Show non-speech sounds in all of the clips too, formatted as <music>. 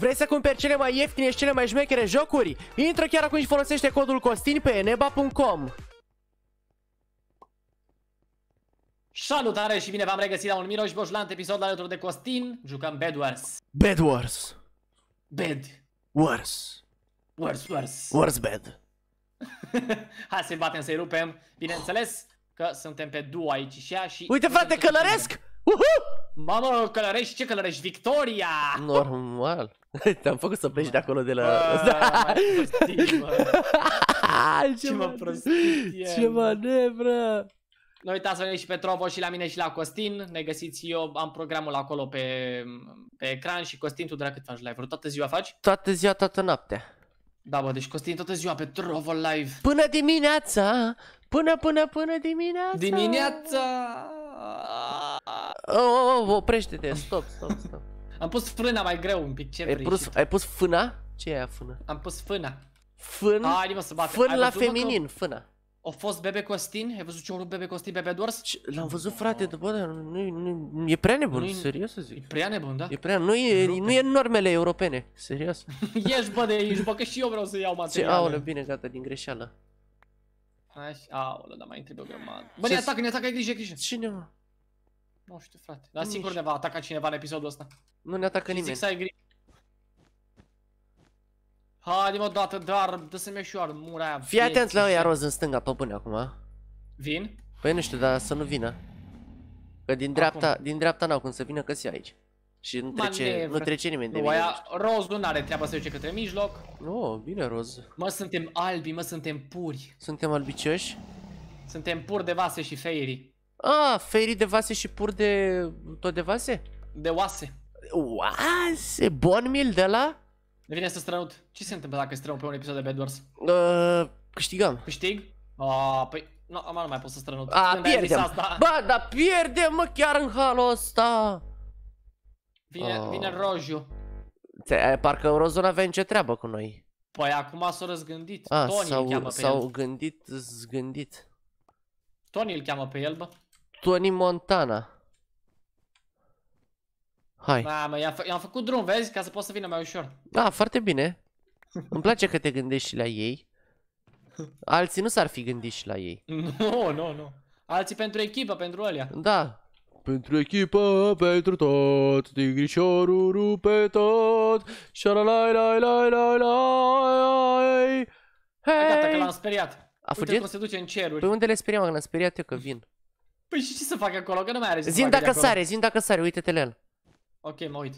Vrei să cumperi cele mai ieftine și cele mai șmechere jocuri? Intră chiar acum și folosește codul COSTIN pe eneba.com Salutare și bine v-am regăsit la un Miroș Boșlant episod alături de Costin. Jucăm Bed Wars. Bed Wars. Bed. Wars. Wars, Wars. Wars Bed. <laughs> Hai să-i batem, să-i rupem. Bineînțeles că suntem pe duo aici și ea și... Uite frate, călăresc! Mamă, călărești ce călărești? Victoria! Normal. <laughs> Te-am făcut să pleci de acolo de la... Bă, da. prostii, bă. ce, ce mă prostit Ce nebră! Nu uitați să veniți și pe Trovo și la mine și la Costin. Ne găsiți eu, am programul acolo pe, pe ecran și Costin, tu dracu, cât faci live ul Toată ziua faci? Toată ziua, toată noaptea. Da, bă, deci Costin toată ziua pe Trovo live. Până dimineața! Până, până, până dimineața! Dimineața! Oh oh, oh, oh, oprește-te, stop, stop, stop. Am pus frâna mai greu un pic, ce ai Pus, ai pus fâna? Ce e aia fâna? Am pus fâna. Fân? A, anima să bate. Fân ai la feminin, că... fâna. O fost Bebe Costin? Ai văzut ce un Bebe Costin, Bebe Dors? L-am văzut, frate, după dar nu, nu, e prea nebun, nu serios să zic. E prea nebun, da? E prea, nu e, nu e normele europene, serios. <laughs> ești, bă, de aici, bă, că și eu vreau să iau materiale. Ce, aole, bine, gata, din greșeală. Așa, aole, dar mai întreb o grămadă. Bă, ne atacă, ne atacă, ai grijă, grijă. Cine, mă? Nu știu, frate. Dar Nici. singur ne va ataca cineva în episodul ăsta. Nu ne atacă nimeni. Zic să ai grijă. Haide mă, dată, dar dă să-mi ieși eu mura aia. Fii atent la ăia roz în stânga, pe bune acum. Vin? Păi nu știu, dar să nu vină. Că din dreapta, acum. din dreapta n-au cum să vină, că aici. Și nu trece, nu trece nimeni de nu, aia, Roz nu are treaba să duce către mijloc. Nu, oh, bine Roz. Mă, suntem albi, mă, suntem puri. Suntem albicioși? Suntem puri de vase și feierii. A, ferii de vase și pur de... tot de vase? De oase. Oase? Bon mil de la? Ne vine să strănut. Ce se întâmplă dacă strănut pe un episod de Bad Wars? Uh, câștigam. Câștig? A, păi... Nu, no, am nu mai pot să strănut. A, pierdem. Asta... Ba, dar pierdem, mă, chiar în halul ăsta. Vine, oh. vine roșu. Parcă în roz nu avem ce treabă cu noi. Păi acum s-a răzgândit. Ah, Tony s-au, îl cheamă pe s-au el. gândit, zgândit. Tony îl cheamă pe el, bă. Tony Montana. Hai. Mamă, i-am fă făcut drum, vezi? Ca să pot să vină mai ușor. Da, foarte bine. Îmi place că te gândești și la ei. Alții nu s-ar fi gândit și la ei. <laughs> Nu, no, nu, no, nu. No. Alții pentru echipă, pentru alea. Da. Pentru echipă, pentru tot, tigrișorul rupe tot, șalalai, lai, lai, lai, lai, Hei! Gata că l-am speriat. A Uite fugit? se duce în ceruri. Pe păi unde le speriam? L-am speriat eu că vin. Păi și ce să fac acolo? Că nu mai are ce să dacă sare, zim dacă sare, uite-te la el. Ok, mă uit.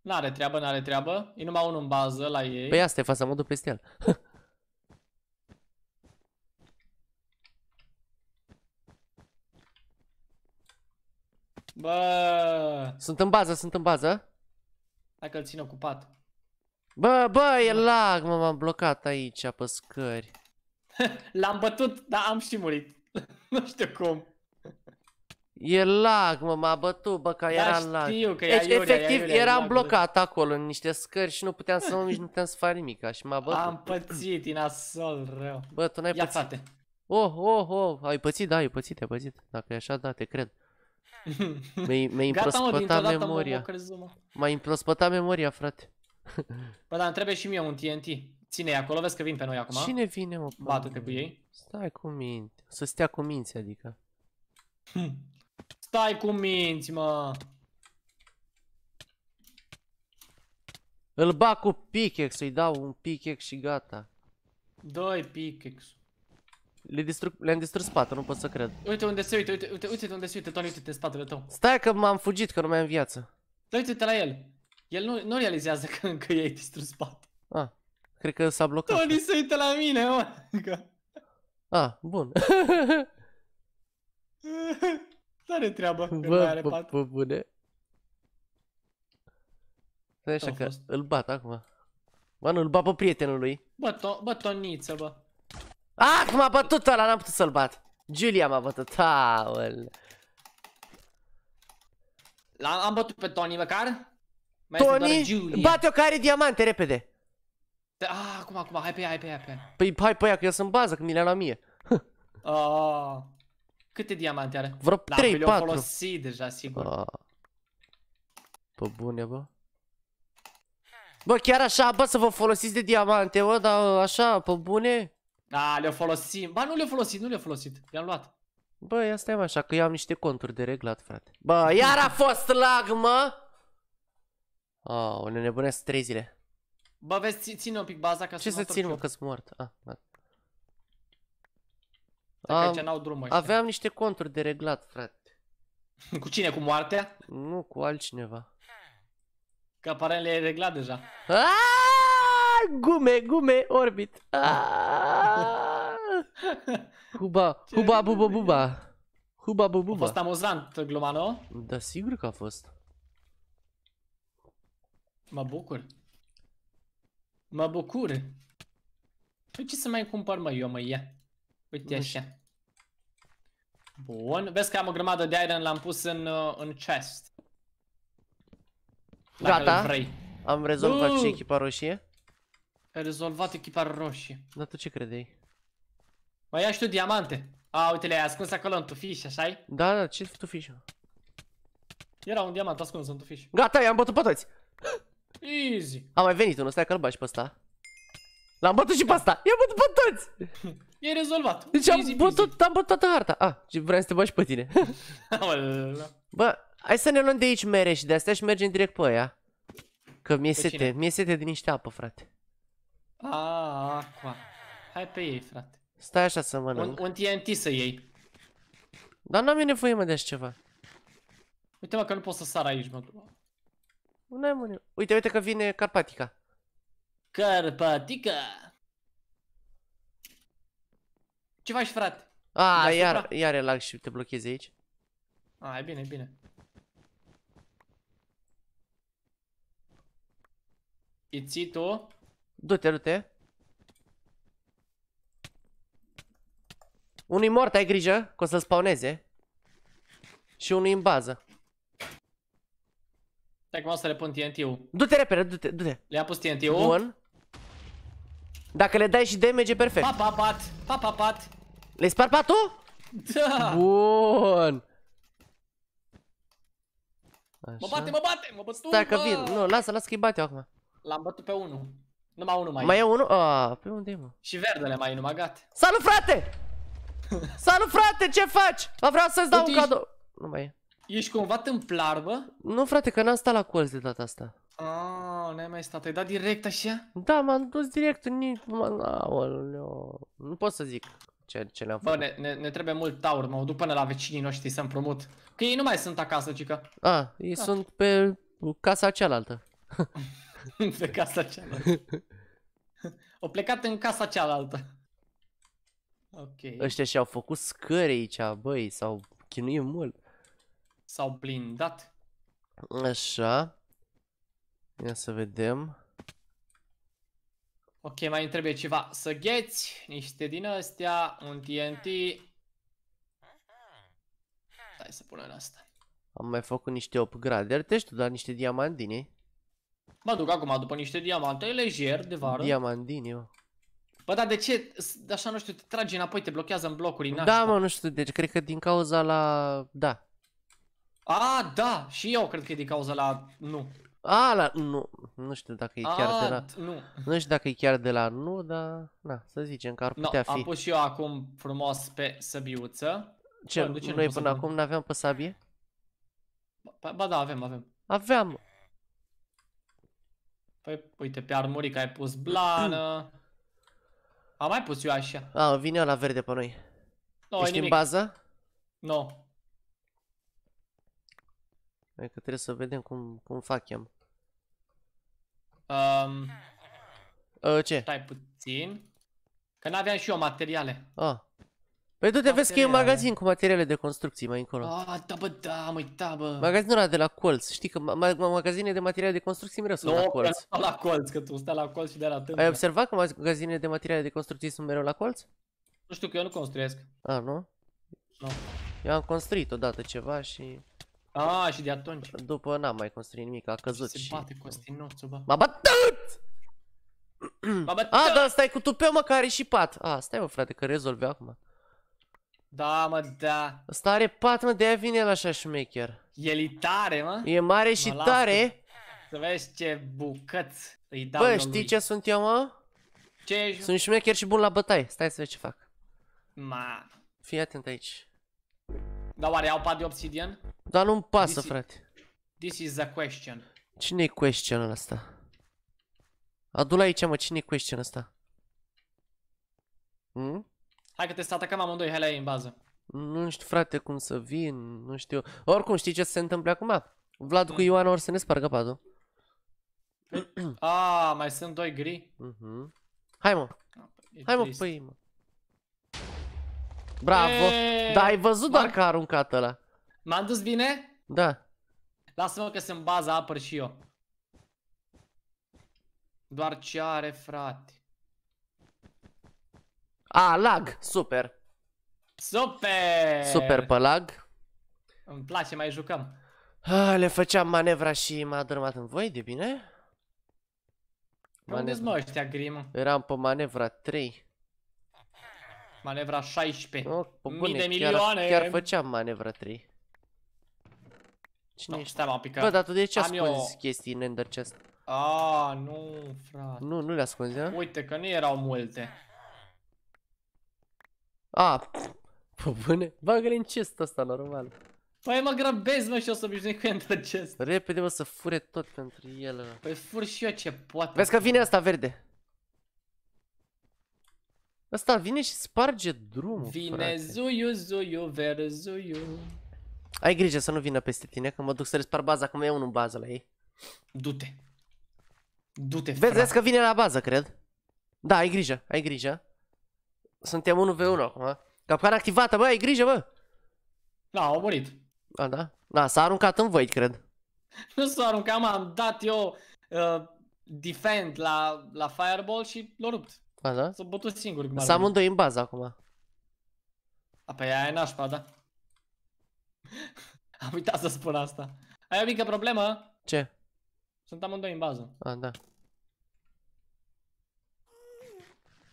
N-are treabă, n-are treabă. E numai unul în bază la ei. Păi asta e fața, mă duc peste el. <laughs> Bă! Sunt în bază, sunt în bază. Hai că țin ocupat. Bă, bă, e lag, m-am blocat aici pe scări. <laughs> L-am bătut, dar am și murit. <laughs> nu știu cum. E lag, mă, m-a bătut, bă, că da, era știu, lag. Că deci, aiurea, efectiv, aiurea, eram blocat acolo în niște scări și nu puteam să mă mișc, nu puteam să fac nimic, și m-a bătut. Am pățit, din asol rău. Bă, tu n-ai pățit. Fate. Oh, oh, oh, ai pățit, da, ai pățit, ai pățit. Dacă e așa, da, te cred. <laughs> Mi-ai împrospătat memoria. M-a împrospătat memoria, frate. <laughs> Bă, dar îmi trebuie și mie un TNT. Ține-i acolo, vezi că vin pe noi acum. Cine vine, mă? Bată-te cu ei. Stai cu minte. Să stea cu minți, adică. <laughs> Stai cu minți, mă! Îl bag cu pickex, îi dau un pickex și gata. Doi pickex. Le distrug... le-am distrus spatele, nu pot să cred. Uite unde se uite, uite, uite, uite unde se uite, Tony, uite-te spatele tău. Stai că m-am fugit, că nu mai am viață. Da, uite-te la el. El nu, nu realizează că încă i-ai distrus spatele. Ah, cred că s-a blocat. Tony se uite la mine, mă! ah, bun. <laughs> Are treaba că bă, are pat. bă, bune. Stai așa că îl bat acum. Bă, nu, îl bat pe prietenul lui. Bă, to bă toniță, bă. Ah, cum a bătut ăla, n-am putut să-l bat. Julia m-a bătut, aole. L-am bătut pe Tony măcar? Mai Tony? Bate-o care diamante, repede. Ah, acum, acum, hai pe ea, hai pe ea, hai pe ea. Păi, hai pe ea, că eu sunt bază, că mi le am luat mie. Aaaa. oh. Câte diamante are? Vreo 3-4. L-am folosit deja, sigur. Ah. bune, bă. Bă, chiar așa, bă, să vă folosiți de diamante, bă, dar așa, pe bune? Da, le o folosim, bă, nu le o folosit, nu le o folosit. Le-am luat. Bă, ia stai mă, așa că eu am niște conturi de reglat, frate. Bă, iar a fost lag, mă! A, o ne nebunesc trei zile. Bă, vezi, ține un pic baza ca să Ce să țin, mă, că-s mort. Ah, a, da. gata. Am, aici n-au drum ăștia. Aveam niște conturi de reglat, frate. cu cine? Cu moartea? Nu, cu altcineva. Că aparent le-ai reglat deja. Aaaa! Gume, gume, orbit. <laughs> Huba, huba, buba, buba. Huba, buba, buba. A fost amuzant, gluma, nu? Da, sigur că a fost. Mă bucur. Mă bucur. Păi ce să mai cumpăr, mă, eu, mă, ia? Uite așa. Bun. Vezi că am o grămadă de iron, l-am pus în, uh, în chest. Gata. Vrei. Am rezolvat uh! și echipa roșie. Ai rezolvat echipa roșie. Dar tu ce credeai? Mai ia și tu diamante. A, uite, le-ai ascuns acolo în tufiș, așa -i? Da, da, ce tufiș? Era un diamant ascuns în tufiș. Gata, i-am bătut pe toți. Easy. A mai venit unul, stai că-l bași pe ăsta. L-am bătut și pe ăsta. I-am bătut pe toți. <laughs> E rezolvat. Deci am bătut, am bătut toată harta. Ah, vreau să te bagi pe tine. <laughs> Bă, hai să ne luăm de aici mere și de astea și mergem direct pe aia. Că mi-e sete, mi-e sete de niște apă, frate. A, acum. Hai pe ei, frate. Stai așa să mănânc. Un, un TNT să iei. Dar n-am eu nevoie, mă, de așa ceva. Uite, mă, că nu pot să sar aici, mă. Nu ai mă, Uite, uite că vine Carpatica. Carpatica! Ce faci, frate? A, iar, iar relax și te blochezi aici. A, e bine, e bine. Iti tu? Du-te, du-te. Unui mort ai grijă, că o să-l spawneze. Și unul în bază. Stai că o să le pun TNT-ul. Du-te repede, du-te, du-te. Le-a pus TNT-ul? Bun. Dacă le dai și damage e perfect. Pa, pa, pat. Pa, pa, pat. Le-ai spart patul? Da. Bun. Așa. Mă bate, mă bate, mă bătu, Stai că vin. Nu, lasă, lasă că-i bate acum. L-am bătut pe unul. Numai unul mai Mai e unul? Ah, pe unde e, mă? Și verdele mai e numai gat. Salut, frate! <laughs> Salut, frate, ce faci? Mă vreau să-ți dau un cadou. Nu mai e. Ești cumva tâmplar, bă? Nu, frate, că n-am stat la colț de data asta. Aaaa, ah, n-ai mai stat, ai dat direct așa? Da, m-am dus direct, nici... aoleo, nu pot să zic ce, ce ne-am făcut. Bă, ne, ne, ne trebuie mult aur, mă duc până la vecinii noștri să împrumut. Că ei nu mai sunt acasă, cică. Ah, ei da. sunt pe casa cealaltă. <laughs> pe casa cealaltă. Au plecat în casa cealaltă. Ok. Ăștia și-au făcut scări aici, băi, s-au chinuit mult. S-au blindat. Așa. Ia să vedem. Ok, mai trebuie ceva. Să gheți niște din astea, un TNT. Hai să punem asta. Am mai făcut niște upgrade. Artești tu, dar niște diamantine. Mă duc acum după niște diamante, lejer de vară. Diamantine, eu. Bă, dar de ce, așa nu știu, te trage înapoi, te blochează în blocuri în Da, mă, nu știu, deci cred că din cauza la... da. A, da, și eu cred că e din cauza la... nu. A, la... Nu, nu știu dacă e chiar A, de la... Nu. nu știu dacă e chiar de la nu, dar... Na, să zicem că ar putea no, fi. am pus și eu acum frumos pe săbiuță. Ce, Bă, ce noi până acum n-aveam pe sabie? Ba, ba da, avem, avem. Aveam! Păi, uite, pe armurică ai pus blană. am mai pus eu așa. A, vine la verde pe noi. No, Ești nimic. în bază? Nu. No. Adică trebuie să vedem cum, cum facem. Um, ă, uh, ce? Stai puțin. Că n-aveam și eu materiale. Ah. Păi du-te, vezi că e un magazin cu materiale de construcții mai încolo. Ah, da bă, da, am uitat, bă. Magazinul ăla de la colț, știi că ma ma magazine de materiale de construcții mereu sunt no, la colț. Nu, la colț, că tu stai la colț și de la tâmpă. Ai observat că magazinele de materiale de construcții sunt mereu la colț? Nu știu, că eu nu construiesc. Ah, nu? Nu. No. Eu am construit odată ceva și... A, și de atunci. După n-am mai construit nimic, a căzut se și... Se bate Costinuțu, bă. M-a bătut! <clears throat> M-a bătut! A, dar stai cu tupeu, mă, care și pat. A, stai, mă, frate, că rezolvi acum. Da, mă, da. Ăsta are pat, mă, de-aia vine el așa șmecher. El e tare, mă. E mare și mă tare. Să vezi ce bucăți îi dau Bă, știi ce sunt eu, mă? Ce ești? Sunt șmecher și bun la bătaie. Stai să vezi ce fac. Ma. Fii atent aici. Dar oare au pat de obsidian? Dar nu-mi pasă, this frate. this is the question. Cine-i question asta? ăsta? Adu-l aici, mă, cine-i question ăsta? Hmm? Hai că te să atacăm amândoi, hai la ei în bază. Nu știu, frate, cum să vin, nu știu. Oricum, știi ce se întâmplă acum? Vlad mm. cu hmm. Ioana or să ne spargă patul. A, ah, mai sunt doi gri. Mm -hmm. Hai, mă. Ah, e Hai, mă, păi, mă. Bravo! Eee, Dar ai văzut doar că a aruncat ăla. M-am dus bine? Da. Lasă-mă că sunt baza apăr și eu. Doar ce are, frate. A, lag! Super! Super! Super pe lag. Îmi place, mai jucăm. A, ah, le făceam manevra și m-a drămat în voi, de bine? Unde-s mă ăștia, Grim? Eram pe manevra 3. Manevra 16. Oh, Mii de milioane. Chiar, chiar făceam manevra 3. Cine no, ești? Stai Bă, dar tu de ce Am ascunzi eu... chestii în Ender Chest? Ah, nu, frate. Nu, nu le ascunzi, da? Uite că nu erau multe. A, pă bune? Bagă-le în chest ăsta, normal. Păi mă grăbesc, mă, și o să obișnuiesc cu Ender Chest. Repede, mă, să fure tot pentru el. Păi fur și eu ce poate. Vezi că vine asta verde asta vine și sparge drumul, Vine frate. zuiu, zuiu, verzuiu. Ai grijă să nu vină peste tine, că mă duc să respar baza, că mai e unul în bază la ei. Du-te. Du-te, frate. Vezi că vine la bază, cred. Da, ai grijă, ai grijă. Suntem 1v1 acum. Capcana activată, bă, ai grijă, bă. Da, au murit. A, da? Da, s-a aruncat în void, cred. <laughs> Nu s-a aruncat, m-am dat eu uh, defend la, la fireball și l-a rupt. Ba da? S-a bătut singur s Sunt amândoi în bază acum. A, pe păi aia e nașpa, da. <laughs> Am uitat să spun asta. Ai o mică problemă? Ce? Sunt amândoi în bază. A, da.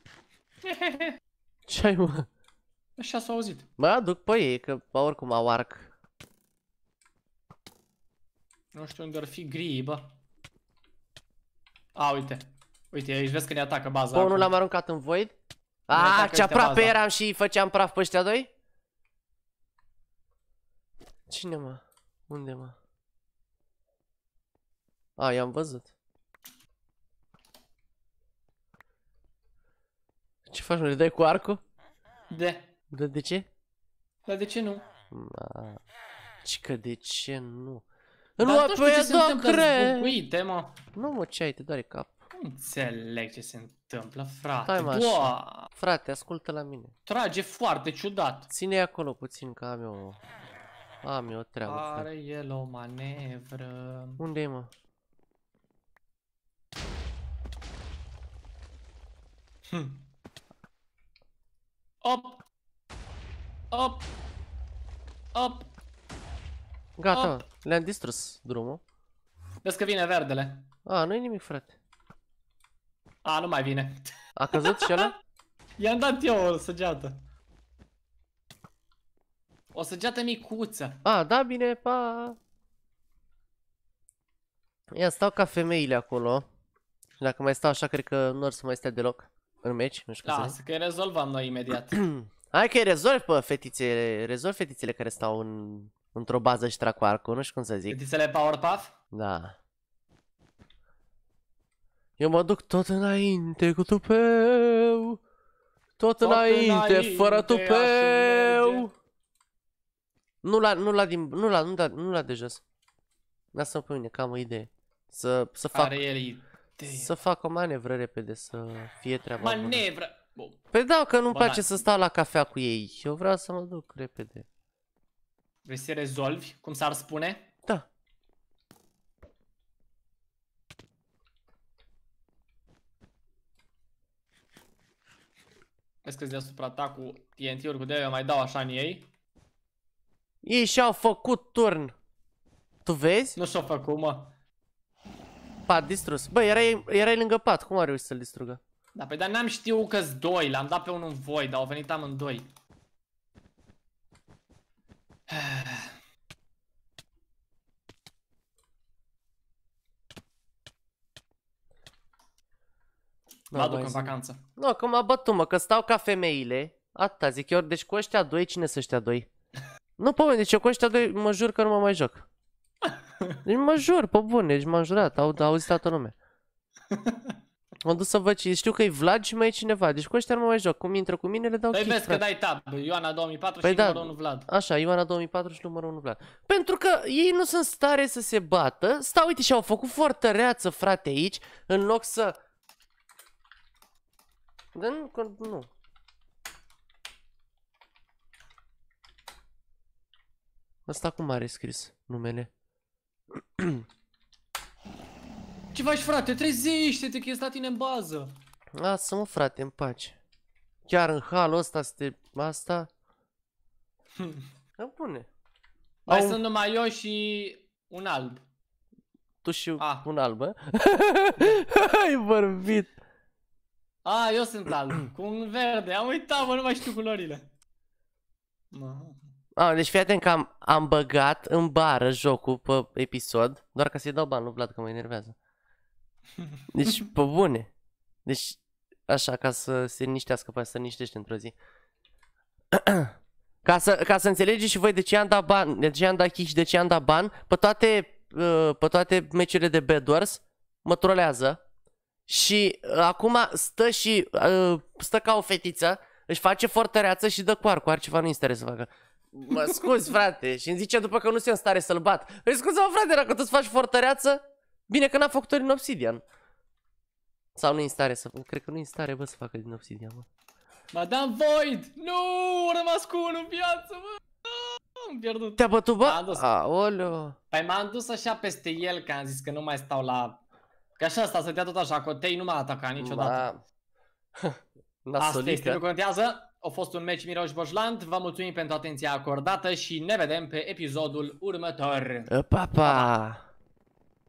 <laughs> Ce ai, mă? Așa s-au auzit. Mă aduc pe ei, că oricum au arc. Nu știu unde ar fi gri, bă. A, uite. Uite, aici vezi că ne atacă baza Bă, nu l-am aruncat în void? Ah, ce aproape eram și făceam praf pe ăștia doi? Cine mă? Unde mă? A, i-am văzut Ce faci, nu le dai cu arcul? Da Da, de ce? Da, de ce nu? Ma... ci că de ce nu? nu, nu știu ce cred! mă. Nu mă, ce ai, te doare cap nu înțeleg ce se întâmplă, frate. Stai mă Frate, ascultă la mine. Trage foarte ciudat. ține acolo puțin, că am eu... Am eu o treabă, Are frate. el o manevră. unde e mă? Hm. Op! Op! Op! Gata, le-am distrus drumul. Vezi că vine verdele. A, nu-i nimic, frate. A, nu mai vine. A căzut și ăla? <laughs> I-am dat eu o săgeată. O săgeată micuță. A, da, bine, pa! Ia, stau ca femeile acolo. Și dacă mai stau așa, cred că nu ar să mai stea deloc în meci. Nu știu da, să că rezolvam noi imediat. <clears throat> Hai că rezolv, pă, fetițele, Rezolvi fetițele care stau în, într-o bază și trag cu arcul, nu știu cum să zic. Fetițele Powerpuff? Da. Eu mă duc tot înainte cu tupeu. Tot, tot înainte, înainte, fără tupeu. Nu la, nu la din, nu la, nu la, nu la de jos. Lasă-mă pe mine, că am o idee. Să, să fac... Are el idee. Să fac o manevră repede, să fie treaba Manevră! Bună. Păi da, că nu-mi place să stau la cafea cu ei. Eu vreau să mă duc repede. Vrei să rezolvi, cum s-ar spune? Vezi că deasupra ta cu TNT-uri, cu de mai dau așa în ei. Ei și-au făcut turn. Tu vezi? Nu și-au făcut, mă. Pat distrus. Bă, erai, erai lângă pat, cum a reușit să-l distrugă? Da, pe păi, dar n-am știut că-s doi, l-am dat pe unul în voi, dar au venit amândoi. <sighs> Mă aduc în vacanță. Nu, no, că m-a mă, că stau ca femeile. Atâta zic eu, deci cu ăștia doi, cine să ăștia doi? nu, pe deci eu cu ăștia doi mă jur că nu mă mai joc. Deci mă jur, pe bune, deci m-am jurat, au, auzit toată lumea. M-am dus să văd, știu că e Vlad și mai e cineva, deci cu ăștia nu mă mai joc, cum intră cu mine le dau Păi kick, vezi că dai tab, Ioana 2004 păi și da, numărul 1 Vlad. Așa, Ioana 2004 și numărul 1 Vlad. Pentru că ei nu sunt stare să se bată, stau, uite și au făcut fortăreață, frate, aici, în loc să dar nu, că nu. Asta cum are scris numele? <clears throat> Ce faci frate? Trezește-te că ești la tine în bază. Lasă-mă frate, în pace. Chiar în halul ăsta este, asta? <laughs> Îmi pune. Mai sunt numai eu și un alb. Tu și ah. un alb, ă? <laughs> Ai vorbit. A, eu sunt alb, <clears throat> cu un verde. Am uitat, mă, nu mai știu culorile. A, Ah, deci fii atent că am, am băgat în bară jocul pe episod, doar ca să-i dau bani lui Vlad, că mă enervează. <laughs> Deci, pe bune. Deci, așa, ca să se niștească, pe să se liniștește într-o zi. <clears throat> ca, să, ca să înțelegeți și voi de ce am dat bani, de ce am dat chici, de ce am dat bani, pe toate, uh, pe toate meciurile de Bedwars mă trolează și uh, acum stă și uh, stă ca o fetiță, își face fortăreață și dă cu arcul, ceva nu stare să facă. Mă scuz, frate, și îmi zice după că nu sunt în stare să-l bat. Îi scuze, mă frate, dacă tu faci fortăreață, bine că n-a făcut-o din obsidian. Sau nu i în stare să... Cred că nu i în stare, bă, să facă din obsidian, mă. Madame Void! Nu! Rămas cu unul în viață, mă! pierdut. Te-a bătut, bă? Aoleu. Păi m-am dus așa peste el, că am zis că nu mai stau la ca și asta stătea tot așa, cu tei nu m-a atacat niciodată. Ma... <laughs> Asta este, nu da. contează. A fost un meci Miroș Bojland. Vă mulțumim pentru atenția acordată și ne vedem pe episodul următor. Pa, pa! pa, pa.